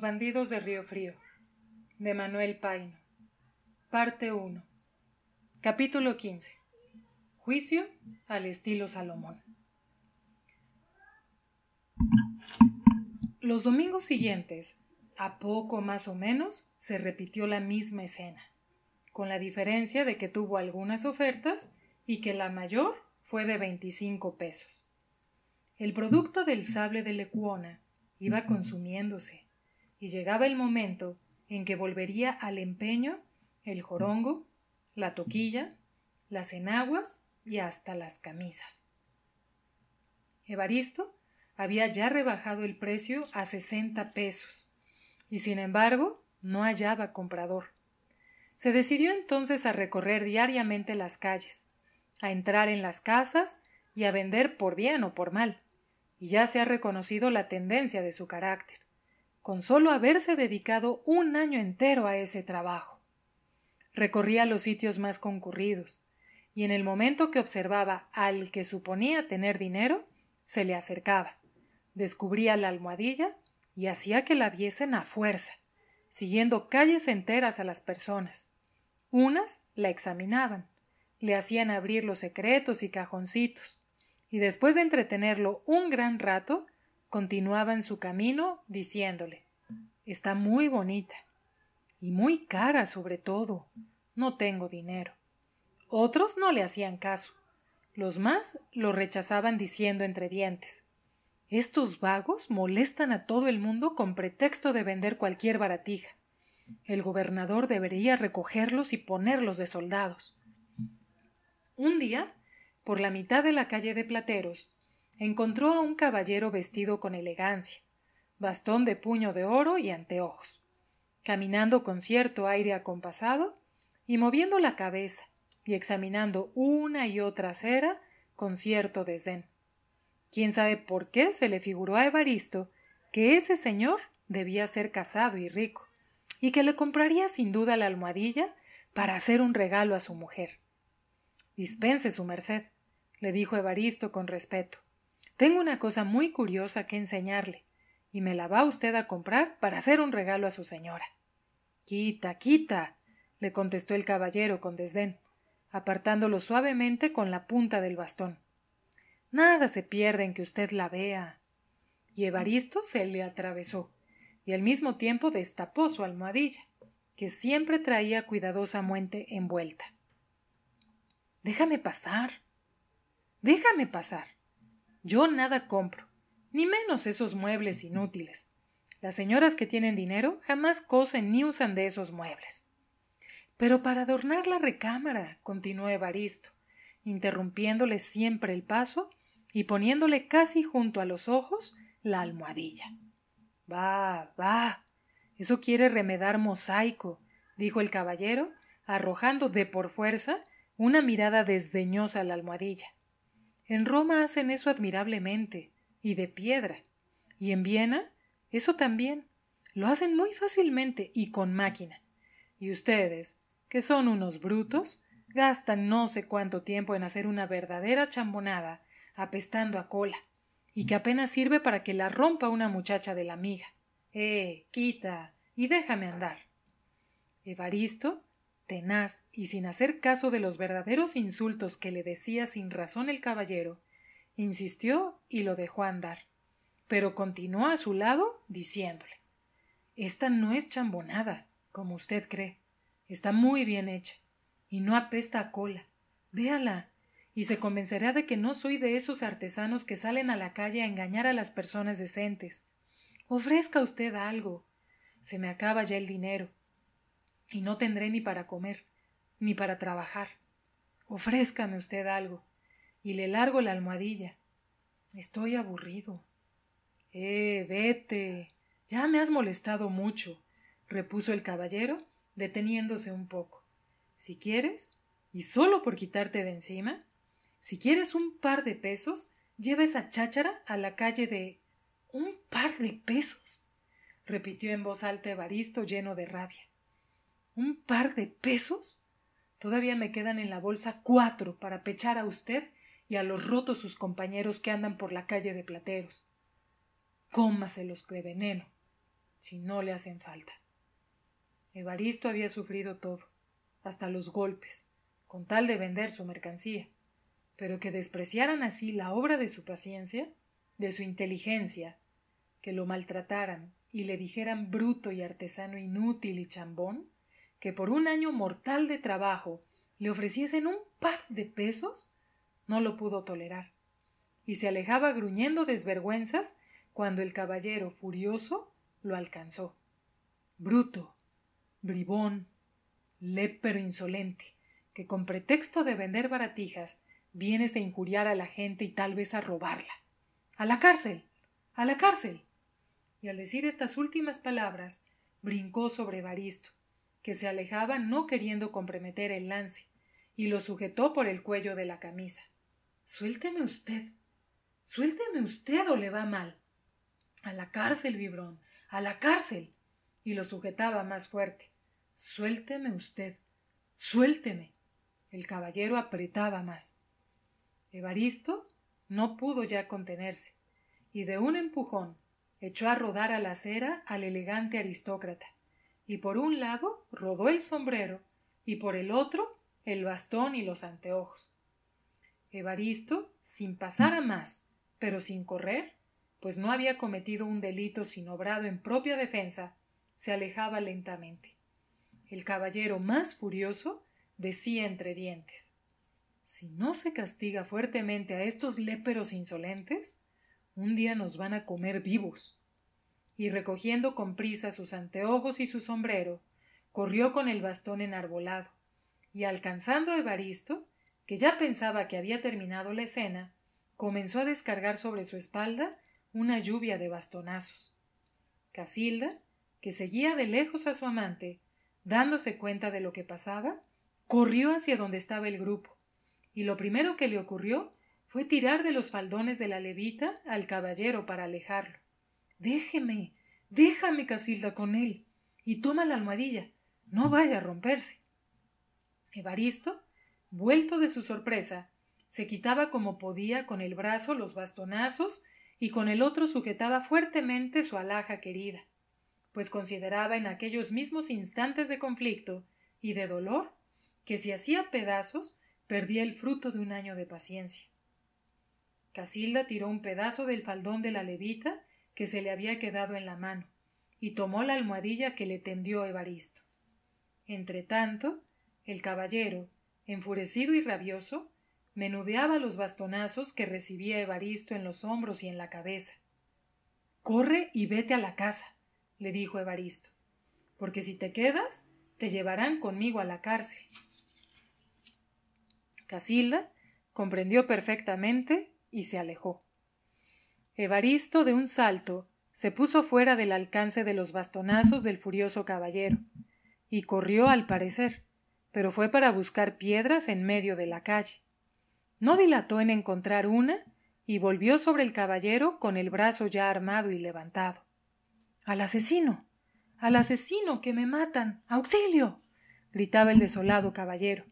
bandidos de Río Frío de Manuel Paino Parte 1 Capítulo 15 Juicio al estilo Salomón Los domingos siguientes, a poco más o menos, se repitió la misma escena, con la diferencia de que tuvo algunas ofertas y que la mayor fue de 25 pesos. El producto del sable de lecuona iba consumiéndose y llegaba el momento en que volvería al empeño el jorongo, la toquilla, las enaguas y hasta las camisas. Evaristo había ya rebajado el precio a sesenta pesos, y sin embargo no hallaba comprador. Se decidió entonces a recorrer diariamente las calles, a entrar en las casas y a vender por bien o por mal, y ya se ha reconocido la tendencia de su carácter con solo haberse dedicado un año entero a ese trabajo. Recorría los sitios más concurridos, y en el momento que observaba al que suponía tener dinero, se le acercaba, descubría la almohadilla y hacía que la viesen a fuerza, siguiendo calles enteras a las personas. Unas la examinaban, le hacían abrir los secretos y cajoncitos, y después de entretenerlo un gran rato, continuaba en su camino diciéndole Está muy bonita y muy cara sobre todo. No tengo dinero. Otros no le hacían caso. Los más lo rechazaban diciendo entre dientes Estos vagos molestan a todo el mundo con pretexto de vender cualquier baratija. El gobernador debería recogerlos y ponerlos de soldados. Un día, por la mitad de la calle de Plateros, encontró a un caballero vestido con elegancia, bastón de puño de oro y anteojos, caminando con cierto aire acompasado y moviendo la cabeza y examinando una y otra cera con cierto desdén. Quién sabe por qué se le figuró a Evaristo que ese señor debía ser casado y rico, y que le compraría sin duda la almohadilla para hacer un regalo a su mujer. Dispense su merced, le dijo Evaristo con respeto. Tengo una cosa muy curiosa que enseñarle, y me la va usted a comprar para hacer un regalo a su señora. Quita, quita, le contestó el caballero con desdén, apartándolo suavemente con la punta del bastón. Nada se pierde en que usted la vea. Y Evaristo se le atravesó, y al mismo tiempo destapó su almohadilla, que siempre traía cuidadosamente envuelta. Déjame pasar. Déjame pasar. Yo nada compro, ni menos esos muebles inútiles. Las señoras que tienen dinero jamás cosen ni usan de esos muebles. Pero para adornar la recámara, continuó Evaristo, interrumpiéndole siempre el paso y poniéndole casi junto a los ojos la almohadilla. Va, va. Eso quiere remedar mosaico, dijo el caballero, arrojando de por fuerza una mirada desdeñosa a la almohadilla. En Roma hacen eso admirablemente, y de piedra. Y en Viena, eso también. Lo hacen muy fácilmente y con máquina. Y ustedes, que son unos brutos, gastan no sé cuánto tiempo en hacer una verdadera chambonada, apestando a cola, y que apenas sirve para que la rompa una muchacha de la amiga. Eh, quita, y déjame andar. Evaristo tenaz y sin hacer caso de los verdaderos insultos que le decía sin razón el caballero, insistió y lo dejó andar, pero continuó a su lado diciéndole Esta no es chambonada, como usted cree. Está muy bien hecha, y no apesta a cola. Véala, y se convencerá de que no soy de esos artesanos que salen a la calle a engañar a las personas decentes. Ofrezca usted algo. Se me acaba ya el dinero y no tendré ni para comer, ni para trabajar. Ofrézcame usted algo, y le largo la almohadilla. Estoy aburrido. Eh, vete. Ya me has molestado mucho, repuso el caballero, deteniéndose un poco. Si quieres, y solo por quitarte de encima, si quieres un par de pesos, lleva esa cháchara a la calle de. ¿Un par de pesos? repitió en voz alta Evaristo lleno de rabia. ¿Un par de pesos? Todavía me quedan en la bolsa cuatro para pechar a usted y a los rotos sus compañeros que andan por la calle de plateros. Cómaselos de veneno, si no le hacen falta. Evaristo había sufrido todo, hasta los golpes, con tal de vender su mercancía. Pero que despreciaran así la obra de su paciencia, de su inteligencia, que lo maltrataran y le dijeran bruto y artesano inútil y chambón, que por un año mortal de trabajo le ofreciesen un par de pesos, no lo pudo tolerar, y se alejaba gruñendo desvergüenzas cuando el caballero furioso lo alcanzó. Bruto, bribón, lépero insolente, que con pretexto de vender baratijas vienes a injuriar a la gente y tal vez a robarla. A la cárcel. a la cárcel. Y al decir estas últimas palabras, brincó sobre Baristo, que se alejaba no queriendo comprometer el lance, y lo sujetó por el cuello de la camisa. Suélteme usted. Suélteme usted o le va mal. A la cárcel, Vibrón. A la cárcel. Y lo sujetaba más fuerte. Suélteme usted. Suélteme. El caballero apretaba más. Evaristo no pudo ya contenerse, y de un empujón echó a rodar a la acera al elegante aristócrata, y por un lado rodó el sombrero y por el otro el bastón y los anteojos. Evaristo, sin pasar a más, pero sin correr, pues no había cometido un delito sin obrado en propia defensa, se alejaba lentamente. El caballero más furioso decía entre dientes Si no se castiga fuertemente a estos léperos insolentes, un día nos van a comer vivos. Y recogiendo con prisa sus anteojos y su sombrero, corrió con el bastón enarbolado, y alcanzando a Evaristo, que ya pensaba que había terminado la escena, comenzó a descargar sobre su espalda una lluvia de bastonazos. Casilda, que seguía de lejos a su amante, dándose cuenta de lo que pasaba, corrió hacia donde estaba el grupo, y lo primero que le ocurrió fue tirar de los faldones de la levita al caballero para alejarlo. Déjeme, déjame Casilda con él, y toma la almohadilla, no vaya a romperse. Evaristo, vuelto de su sorpresa, se quitaba como podía con el brazo los bastonazos y con el otro sujetaba fuertemente su alhaja querida, pues consideraba en aquellos mismos instantes de conflicto y de dolor que si hacía pedazos perdía el fruto de un año de paciencia. Casilda tiró un pedazo del faldón de la levita que se le había quedado en la mano y tomó la almohadilla que le tendió Evaristo entre tanto el caballero, enfurecido y rabioso, menudeaba los bastonazos que recibía Evaristo en los hombros y en la cabeza. Corre y vete a la casa, le dijo Evaristo, porque si te quedas, te llevarán conmigo a la cárcel. Casilda comprendió perfectamente y se alejó. Evaristo, de un salto, se puso fuera del alcance de los bastonazos del furioso caballero y corrió al parecer, pero fue para buscar piedras en medio de la calle. No dilató en encontrar una y volvió sobre el caballero con el brazo ya armado y levantado. Al asesino. al asesino que me matan. auxilio. gritaba el desolado caballero,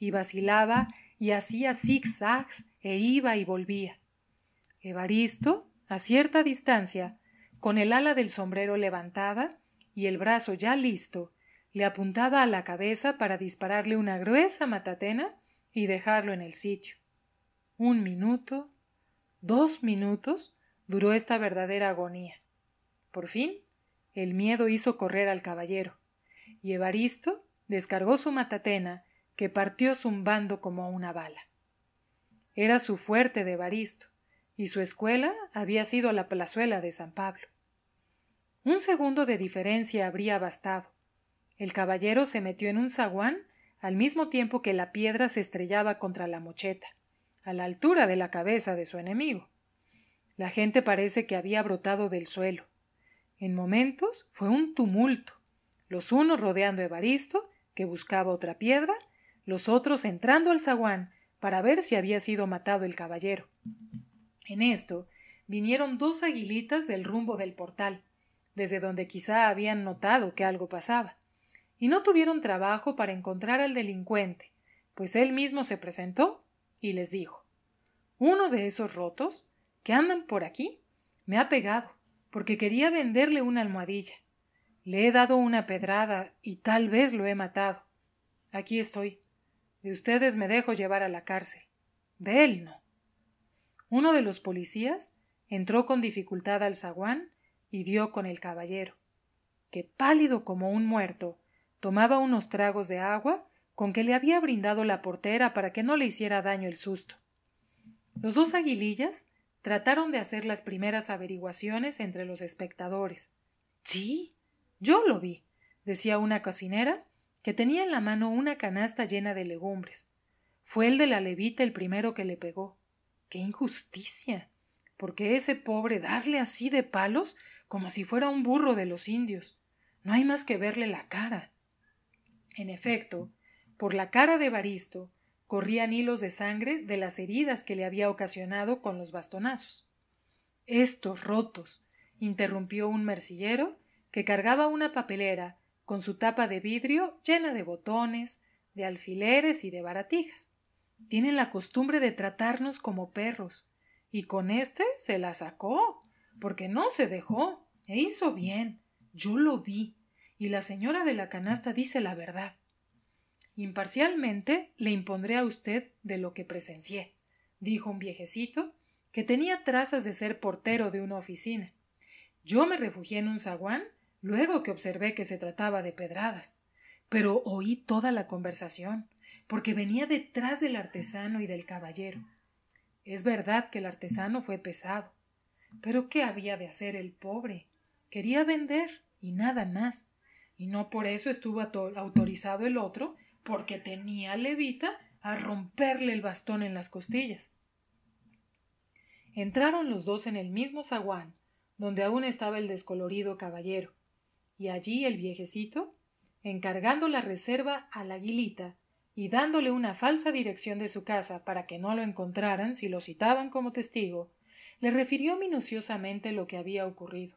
y vacilaba y hacía zigzags e iba y volvía. Evaristo, a cierta distancia, con el ala del sombrero levantada y el brazo ya listo, le apuntaba a la cabeza para dispararle una gruesa matatena y dejarlo en el sitio. Un minuto, dos minutos duró esta verdadera agonía. Por fin, el miedo hizo correr al caballero, y Evaristo descargó su matatena, que partió zumbando como una bala. Era su fuerte de Evaristo, y su escuela había sido la plazuela de San Pablo. Un segundo de diferencia habría bastado, el caballero se metió en un zaguán al mismo tiempo que la piedra se estrellaba contra la mocheta, a la altura de la cabeza de su enemigo. La gente parece que había brotado del suelo. En momentos fue un tumulto, los unos rodeando a Evaristo, que buscaba otra piedra, los otros entrando al zaguán para ver si había sido matado el caballero. En esto vinieron dos aguilitas del rumbo del portal, desde donde quizá habían notado que algo pasaba y no tuvieron trabajo para encontrar al delincuente, pues él mismo se presentó y les dijo Uno de esos rotos que andan por aquí me ha pegado, porque quería venderle una almohadilla. Le he dado una pedrada y tal vez lo he matado. Aquí estoy. De ustedes me dejo llevar a la cárcel. De él no. Uno de los policías entró con dificultad al zaguán y dio con el caballero, que pálido como un muerto, tomaba unos tragos de agua con que le había brindado la portera para que no le hiciera daño el susto. Los dos aguilillas trataron de hacer las primeras averiguaciones entre los espectadores. Sí, yo lo vi, decía una cocinera, que tenía en la mano una canasta llena de legumbres. Fue el de la levita el primero que le pegó. ¡Qué injusticia! Porque ese pobre darle así de palos como si fuera un burro de los indios? No hay más que verle la cara. En efecto, por la cara de Baristo corrían hilos de sangre de las heridas que le había ocasionado con los bastonazos. Estos rotos, interrumpió un mercillero que cargaba una papelera con su tapa de vidrio llena de botones, de alfileres y de baratijas. Tienen la costumbre de tratarnos como perros, y con este se la sacó, porque no se dejó, e hizo bien. Yo lo vi y la señora de la canasta dice la verdad. Imparcialmente le impondré a usted de lo que presencié, dijo un viejecito que tenía trazas de ser portero de una oficina. Yo me refugié en un zaguán luego que observé que se trataba de pedradas, pero oí toda la conversación, porque venía detrás del artesano y del caballero. Es verdad que el artesano fue pesado, pero ¿qué había de hacer el pobre? Quería vender y nada más y no por eso estuvo autorizado el otro, porque tenía levita a romperle el bastón en las costillas. Entraron los dos en el mismo zaguán, donde aún estaba el descolorido caballero, y allí el viejecito, encargando la reserva a la aguilita y dándole una falsa dirección de su casa para que no lo encontraran si lo citaban como testigo, le refirió minuciosamente lo que había ocurrido.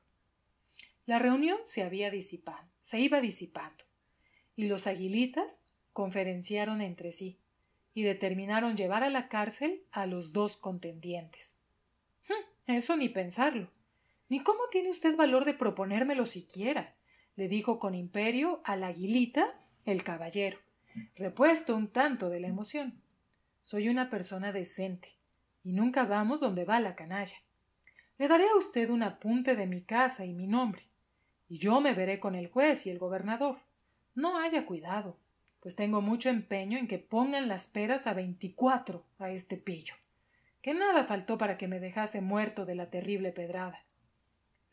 La reunión se había disipado, se iba disipando, y los aguilitas conferenciaron entre sí y determinaron llevar a la cárcel a los dos contendientes. Hm, eso ni pensarlo. Ni cómo tiene usted valor de proponérmelo siquiera, le dijo con imperio al aguilita el caballero, repuesto un tanto de la emoción. Soy una persona decente, y nunca vamos donde va la canalla. Le daré a usted un apunte de mi casa y mi nombre y yo me veré con el juez y el gobernador. No haya cuidado, pues tengo mucho empeño en que pongan las peras a veinticuatro a este pillo, que nada faltó para que me dejase muerto de la terrible pedrada.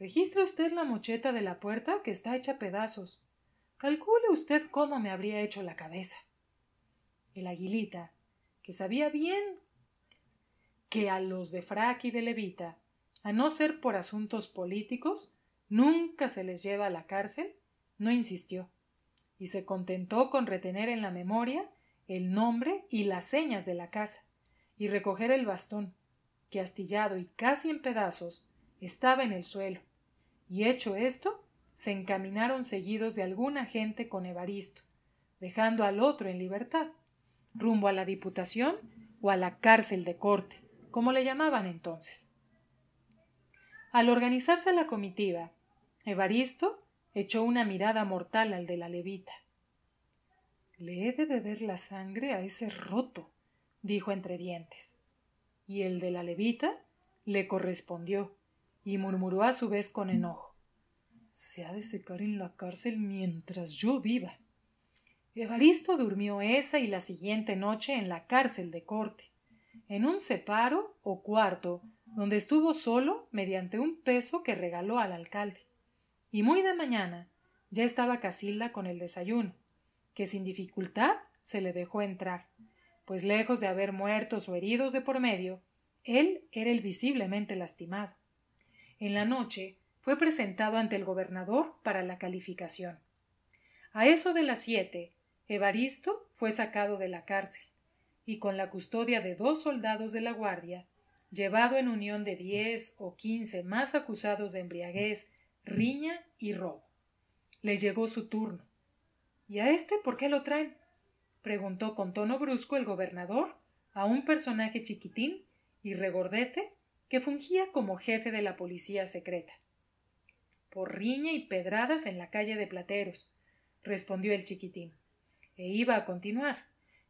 Registre usted la mocheta de la puerta que está hecha pedazos. Calcule usted cómo me habría hecho la cabeza. El aguilita, que sabía bien que a los de Frac y de Levita, a no ser por asuntos políticos, nunca se les lleva a la cárcel, no insistió, y se contentó con retener en la memoria el nombre y las señas de la casa, y recoger el bastón, que astillado y casi en pedazos estaba en el suelo, y hecho esto, se encaminaron seguidos de alguna gente con Evaristo, dejando al otro en libertad, rumbo a la Diputación o a la cárcel de corte, como le llamaban entonces. Al organizarse la comitiva, Evaristo echó una mirada mortal al de la levita. Le he de beber la sangre a ese roto, dijo entre dientes. Y el de la levita le correspondió, y murmuró a su vez con enojo. Se ha de secar en la cárcel mientras yo viva. Evaristo durmió esa y la siguiente noche en la cárcel de corte, en un separo o cuarto, donde estuvo solo mediante un peso que regaló al alcalde y muy de mañana ya estaba Casilda con el desayuno, que sin dificultad se le dejó entrar, pues lejos de haber muertos o heridos de por medio, él era el visiblemente lastimado. En la noche fue presentado ante el gobernador para la calificación. A eso de las siete, Evaristo fue sacado de la cárcel y con la custodia de dos soldados de la guardia, llevado en unión de diez o quince más acusados de embriaguez riña y robo. Le llegó su turno. ¿Y a este por qué lo traen? preguntó con tono brusco el gobernador a un personaje chiquitín y regordete que fungía como jefe de la policía secreta. Por riña y pedradas en la calle de Plateros, respondió el chiquitín. E iba a continuar,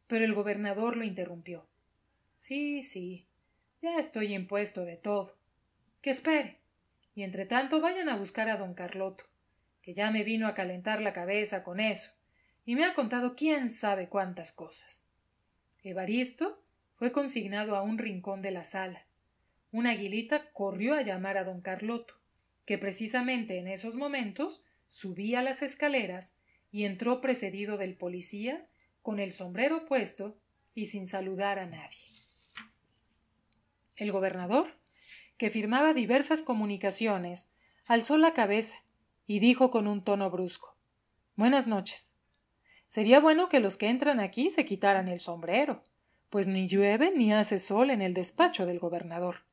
pero el gobernador lo interrumpió. Sí, sí, ya estoy impuesto de todo. Que espere y entre tanto vayan a buscar a don Carloto, que ya me vino a calentar la cabeza con eso, y me ha contado quién sabe cuántas cosas. Evaristo fue consignado a un rincón de la sala. Una aguilita corrió a llamar a don Carloto, que precisamente en esos momentos subía las escaleras y entró precedido del policía, con el sombrero puesto y sin saludar a nadie. El gobernador que firmaba diversas comunicaciones, alzó la cabeza y dijo con un tono brusco Buenas noches. Sería bueno que los que entran aquí se quitaran el sombrero, pues ni llueve ni hace sol en el despacho del gobernador.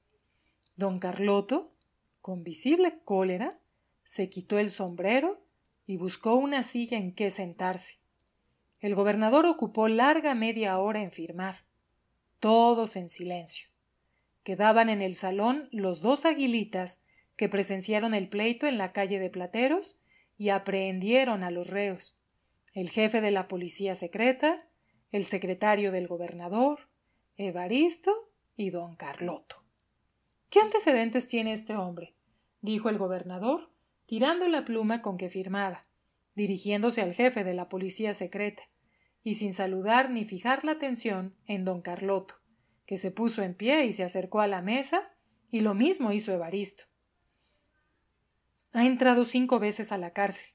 Don Carloto, con visible cólera, se quitó el sombrero y buscó una silla en que sentarse. El gobernador ocupó larga media hora en firmar, todos en silencio. Quedaban en el salón los dos aguilitas que presenciaron el pleito en la calle de Plateros y aprehendieron a los reos, el jefe de la policía secreta, el secretario del gobernador, Evaristo y don Carloto. ¿Qué antecedentes tiene este hombre? dijo el gobernador, tirando la pluma con que firmaba, dirigiéndose al jefe de la policía secreta, y sin saludar ni fijar la atención en don Carloto, que se puso en pie y se acercó a la mesa, y lo mismo hizo Evaristo. Ha entrado cinco veces a la cárcel.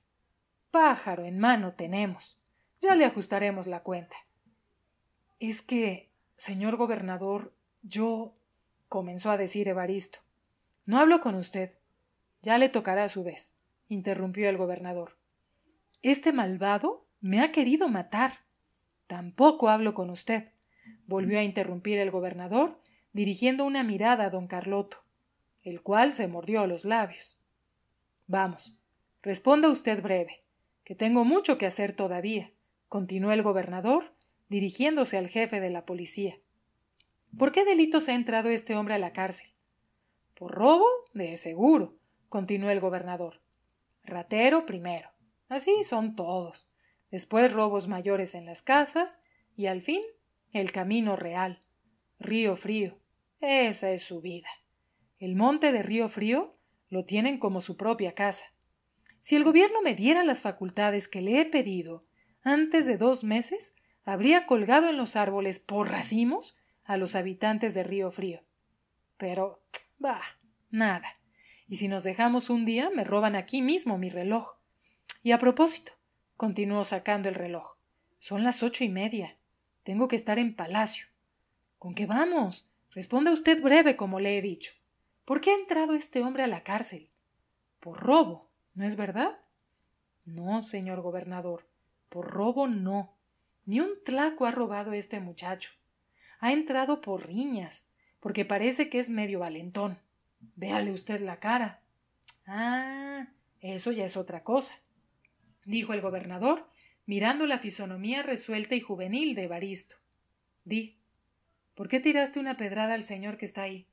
Pájaro en mano tenemos. Ya le ajustaremos la cuenta. Es que, señor gobernador, yo comenzó a decir Evaristo. No hablo con usted. Ya le tocará a su vez, interrumpió el gobernador. Este malvado me ha querido matar. Tampoco hablo con usted volvió a interrumpir el gobernador, dirigiendo una mirada a don Carloto, el cual se mordió los labios. Vamos, responda usted breve, que tengo mucho que hacer todavía, continuó el gobernador, dirigiéndose al jefe de la policía. ¿Por qué delitos ha entrado este hombre a la cárcel? Por robo, de seguro, continuó el gobernador. Ratero primero. Así son todos. Después robos mayores en las casas y al fin el camino real, Río Frío. Esa es su vida. El monte de Río Frío lo tienen como su propia casa. Si el gobierno me diera las facultades que le he pedido, antes de dos meses habría colgado en los árboles por racimos a los habitantes de Río Frío. Pero, bah, nada. Y si nos dejamos un día, me roban aquí mismo mi reloj. Y a propósito, continuó sacando el reloj, son las ocho y media. Tengo que estar en palacio. ¿Con qué vamos? Responda usted breve, como le he dicho. ¿Por qué ha entrado este hombre a la cárcel? Por robo, ¿no es verdad? No, señor gobernador, por robo no. Ni un tlaco ha robado este muchacho. Ha entrado por riñas, porque parece que es medio valentón. Véale usted la cara. Ah, eso ya es otra cosa, dijo el gobernador, mirando la fisonomía resuelta y juvenil de Evaristo. Di, ¿por qué tiraste una pedrada al señor que está ahí?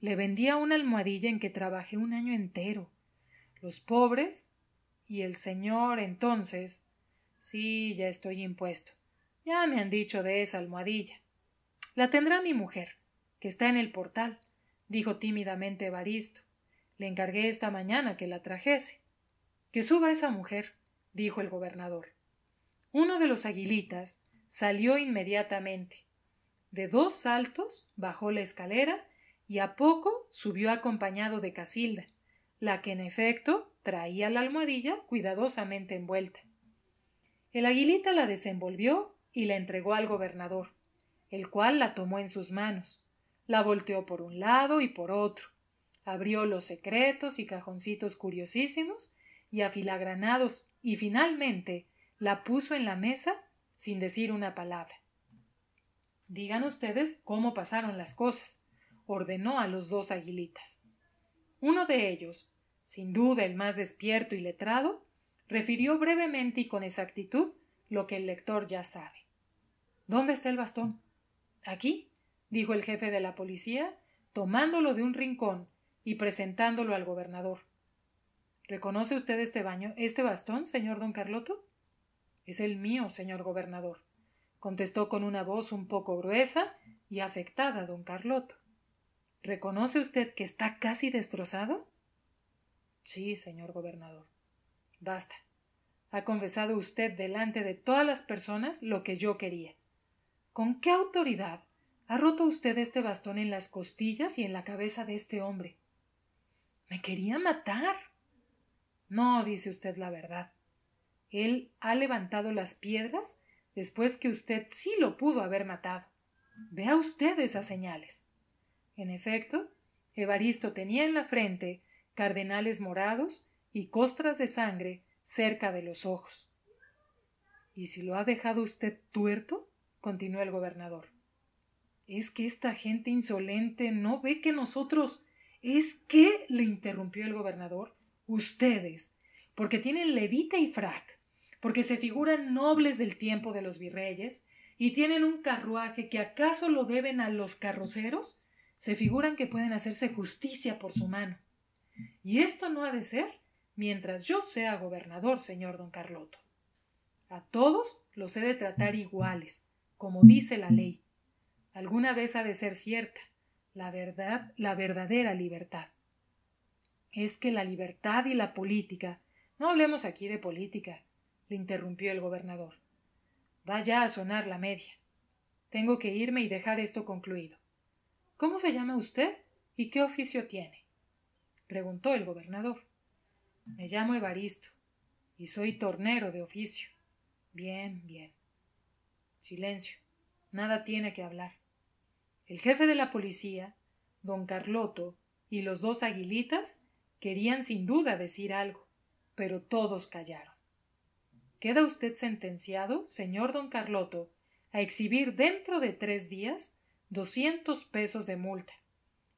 Le vendía una almohadilla en que trabajé un año entero. Los pobres y el señor entonces. Sí, ya estoy impuesto. Ya me han dicho de esa almohadilla. La tendrá mi mujer, que está en el portal, dijo tímidamente Evaristo. Le encargué esta mañana que la trajese. Que suba esa mujer dijo el gobernador. Uno de los aguilitas salió inmediatamente. De dos saltos bajó la escalera y a poco subió acompañado de Casilda, la que en efecto traía la almohadilla cuidadosamente envuelta. El aguilita la desenvolvió y la entregó al gobernador, el cual la tomó en sus manos, la volteó por un lado y por otro, abrió los secretos y cajoncitos curiosísimos y afilagranados, y finalmente la puso en la mesa sin decir una palabra. Digan ustedes cómo pasaron las cosas, ordenó a los dos aguilitas. Uno de ellos, sin duda el más despierto y letrado, refirió brevemente y con exactitud lo que el lector ya sabe. ¿Dónde está el bastón? Aquí, dijo el jefe de la policía, tomándolo de un rincón y presentándolo al gobernador. ¿Reconoce usted este baño, este bastón, señor don Carloto? Es el mío, señor gobernador, contestó con una voz un poco gruesa y afectada don Carloto. ¿Reconoce usted que está casi destrozado? Sí, señor gobernador. Basta. Ha confesado usted delante de todas las personas lo que yo quería. ¿Con qué autoridad ha roto usted este bastón en las costillas y en la cabeza de este hombre? Me quería matar. No dice usted la verdad. Él ha levantado las piedras después que usted sí lo pudo haber matado. Vea usted esas señales. En efecto, Evaristo tenía en la frente cardenales morados y costras de sangre cerca de los ojos. ¿Y si lo ha dejado usted tuerto? continuó el gobernador. Es que esta gente insolente no ve que nosotros. es que. le interrumpió el gobernador, ustedes, porque tienen levita y frac, porque se figuran nobles del tiempo de los virreyes, y tienen un carruaje que acaso lo deben a los carroceros, se figuran que pueden hacerse justicia por su mano. Y esto no ha de ser mientras yo sea gobernador, señor don Carloto. A todos los he de tratar iguales, como dice la ley. Alguna vez ha de ser cierta la verdad, la verdadera libertad es que la libertad y la política. No hablemos aquí de política, le interrumpió el gobernador. vaya a sonar la media. Tengo que irme y dejar esto concluido. ¿Cómo se llama usted y qué oficio tiene? preguntó el gobernador. Me llamo Evaristo y soy tornero de oficio. Bien, bien. Silencio. Nada tiene que hablar. El jefe de la policía, don Carloto, y los dos aguilitas Querían sin duda decir algo, pero todos callaron. Queda usted sentenciado, señor don Carloto, a exhibir dentro de tres días doscientos pesos de multa,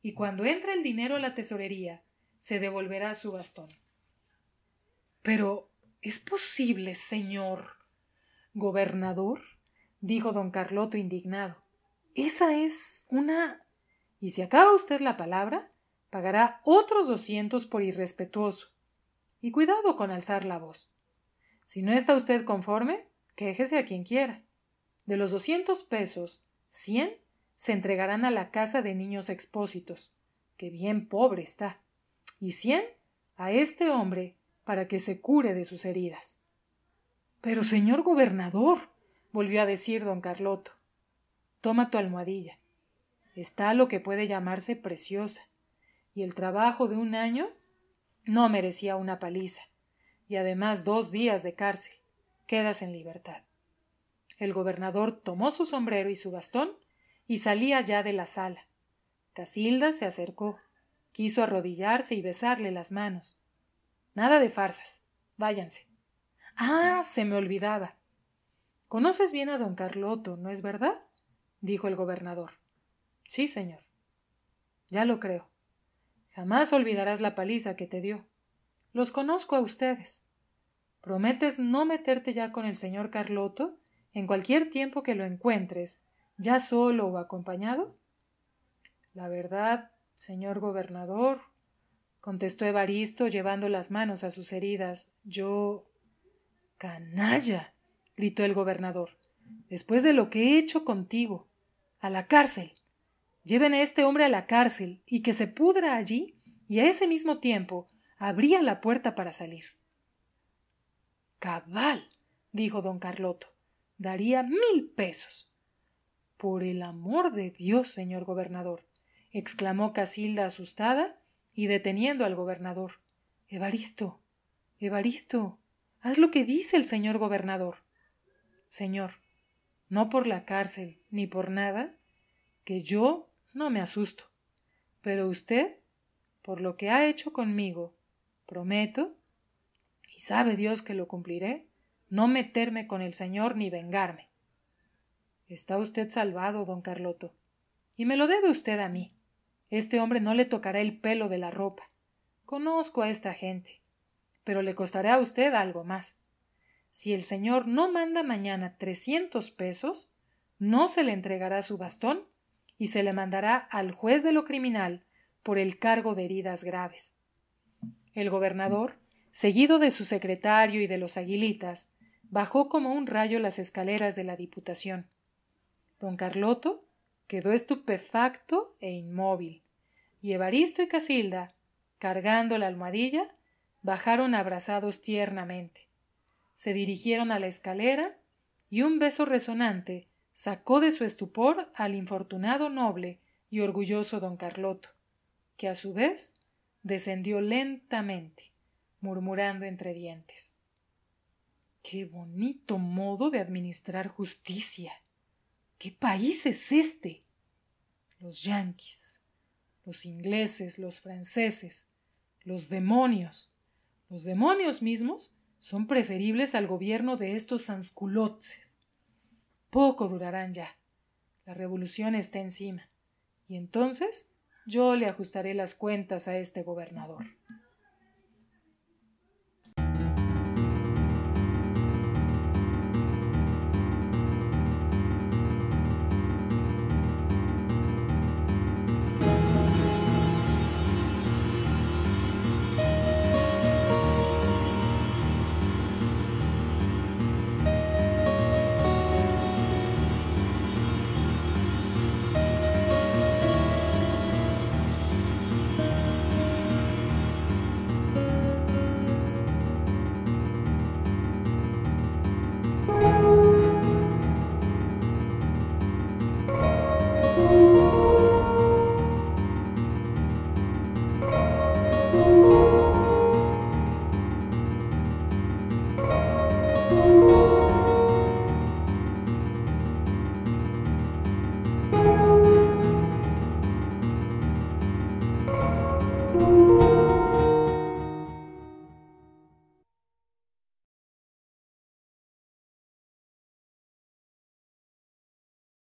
y cuando entre el dinero a la tesorería, se devolverá su bastón. Pero ¿Es posible, señor? Gobernador, dijo don Carloto indignado. Esa es una. ¿Y si acaba usted la palabra? pagará otros doscientos por irrespetuoso. Y cuidado con alzar la voz. Si no está usted conforme, quéjese a quien quiera. De los doscientos pesos, cien se entregarán a la casa de niños expósitos, que bien pobre está, y cien a este hombre para que se cure de sus heridas. Pero, señor gobernador, volvió a decir don Carloto, toma tu almohadilla. Está lo que puede llamarse preciosa y el trabajo de un año, no merecía una paliza, y además dos días de cárcel. Quedas en libertad. El gobernador tomó su sombrero y su bastón y salía ya de la sala. Casilda se acercó, quiso arrodillarse y besarle las manos. Nada de farsas. Váyanse. Ah, se me olvidaba. Conoces bien a don Carloto, ¿no es verdad? dijo el gobernador. Sí, señor. Ya lo creo. Jamás olvidarás la paliza que te dio. Los conozco a ustedes. ¿Prometes no meterte ya con el señor Carloto en cualquier tiempo que lo encuentres, ya solo o acompañado? La verdad, señor gobernador, contestó Evaristo llevando las manos a sus heridas, yo. Canalla. gritó el gobernador. Después de lo que he hecho contigo. A la cárcel. Lleven a este hombre a la cárcel y que se pudra allí, y a ese mismo tiempo abría la puerta para salir. Cabal, dijo don Carloto, daría mil pesos. Por el amor de Dios, señor gobernador, exclamó Casilda asustada y deteniendo al gobernador. Evaristo, Evaristo, haz lo que dice el señor gobernador. Señor, no por la cárcel ni por nada, que yo no me asusto. Pero usted, por lo que ha hecho conmigo, prometo, y sabe Dios que lo cumpliré, no meterme con el Señor ni vengarme. Está usted salvado, don Carloto, y me lo debe usted a mí. Este hombre no le tocará el pelo de la ropa. Conozco a esta gente, pero le costará a usted algo más. Si el señor no manda mañana trescientos pesos, no se le entregará su bastón y se le mandará al juez de lo criminal por el cargo de heridas graves. El gobernador, seguido de su secretario y de los aguilitas, bajó como un rayo las escaleras de la Diputación. Don Carloto quedó estupefacto e inmóvil, y Evaristo y Casilda, cargando la almohadilla, bajaron abrazados tiernamente. Se dirigieron a la escalera y un beso resonante sacó de su estupor al infortunado noble y orgulloso don Carloto, que a su vez descendió lentamente, murmurando entre dientes. Qué bonito modo de administrar justicia. ¿Qué país es este? Los yanquis, los ingleses, los franceses, los demonios. Los demonios mismos son preferibles al gobierno de estos poco durarán ya. La revolución está encima. Y entonces yo le ajustaré las cuentas a este gobernador.